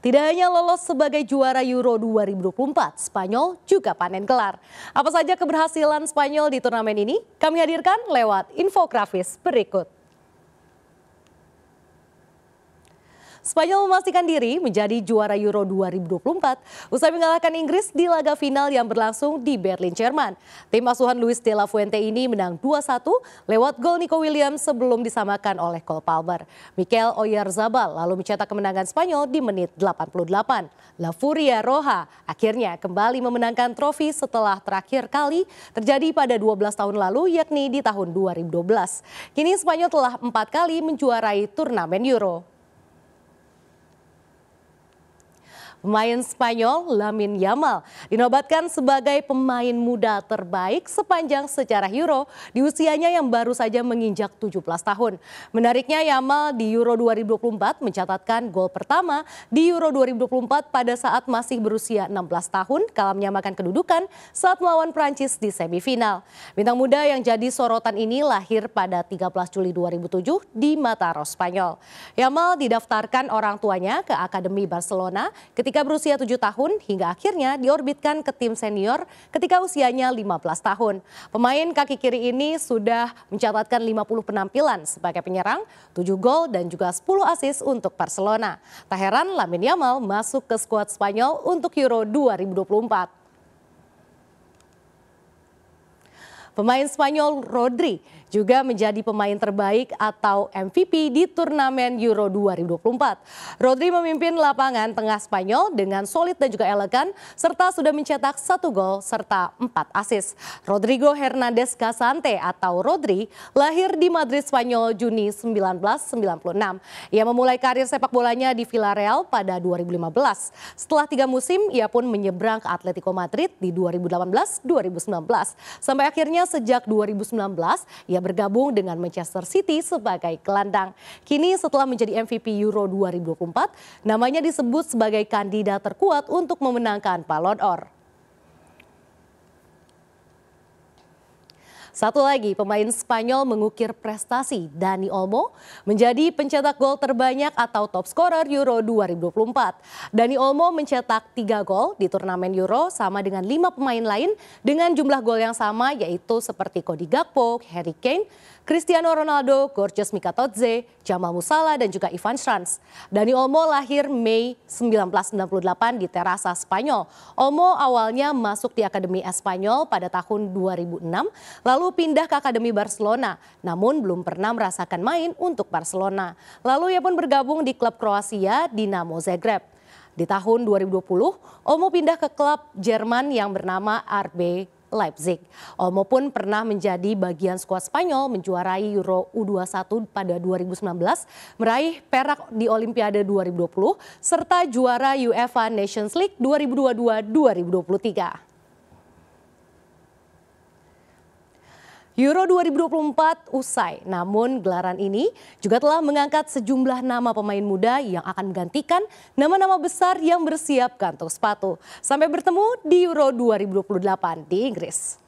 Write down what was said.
Tidak hanya lolos sebagai juara Euro 2024, Spanyol juga panen gelar. Apa saja keberhasilan Spanyol di turnamen ini? Kami hadirkan lewat infografis berikut. Spanyol memastikan diri menjadi juara Euro 2024 usai mengalahkan Inggris di laga final yang berlangsung di Berlin, Jerman. Tim asuhan Luis de la Fuente ini menang 2-1 lewat gol Nico Williams sebelum disamakan oleh Cole Palmer. Mikel Oyarzabal lalu mencetak kemenangan Spanyol di menit 88. La Furia Roja akhirnya kembali memenangkan trofi setelah terakhir kali terjadi pada 12 tahun lalu yakni di tahun 2012. Kini Spanyol telah empat kali menjuarai turnamen Euro. Pemain Spanyol Lamin Yamal dinobatkan sebagai pemain muda terbaik sepanjang sejarah Euro di usianya yang baru saja menginjak 17 tahun. Menariknya Yamal di Euro 2024 mencatatkan gol pertama di Euro 2024 pada saat masih berusia 16 tahun kala menyamakan kedudukan saat melawan Prancis di semifinal. Bintang muda yang jadi sorotan ini lahir pada 13 Juli 2007 di Mataros, Spanyol. Yamal didaftarkan orang tuanya ke Akademi Barcelona ketika ketika berusia 7 tahun hingga akhirnya diorbitkan ke tim senior ketika usianya 15 tahun. Pemain kaki kiri ini sudah mencatatkan 50 penampilan sebagai penyerang, 7 gol dan juga 10 asis untuk Barcelona. Tak heran Lamin Yamal masuk ke skuad Spanyol untuk Euro 2024. Pemain Spanyol Rodri juga menjadi pemain terbaik atau MVP di turnamen Euro 2024. Rodri memimpin lapangan tengah Spanyol dengan solid dan juga elegan serta sudah mencetak satu gol serta empat asis. Rodrigo Hernandez Casante atau Rodri lahir di Madrid Spanyol Juni 1996. Ia memulai karir sepak bolanya di Villarreal pada 2015. Setelah tiga musim ia pun menyeberang ke Atletico Madrid di 2018-2019 sampai akhirnya sejak 2019 ia bergabung dengan Manchester City sebagai gelandang. Kini setelah menjadi MVP Euro 2024, namanya disebut sebagai kandidat terkuat untuk memenangkan Ballon d'Or. Satu lagi, pemain Spanyol mengukir prestasi Dani Olmo menjadi pencetak gol terbanyak atau top scorer Euro 2024. Dani Olmo mencetak 3 gol di turnamen Euro sama dengan 5 pemain lain dengan jumlah gol yang sama yaitu seperti Cody Gakpo, Harry Kane, Cristiano Ronaldo, Gorgeous Mikatodze, Jamal Musala dan juga Ivan Schranz. Dani Olmo lahir Mei 1998 di Terasa Spanyol. Olmo awalnya masuk di Akademi Espanyol pada tahun 2006 lalu lalu pindah ke Akademi Barcelona, namun belum pernah merasakan main untuk Barcelona. Lalu ia pun bergabung di klub Kroasia Dinamo Zagreb. Di tahun 2020, Omo pindah ke klub Jerman yang bernama RB Leipzig. Omo pun pernah menjadi bagian skuad Spanyol menjuarai Euro U21 pada 2019, meraih perak di Olimpiade 2020, serta juara UEFA Nations League 2022-2023. Euro 2024 usai, namun gelaran ini juga telah mengangkat sejumlah nama pemain muda yang akan menggantikan nama-nama besar yang bersiap gantung sepatu. Sampai bertemu di Euro 2028 di Inggris.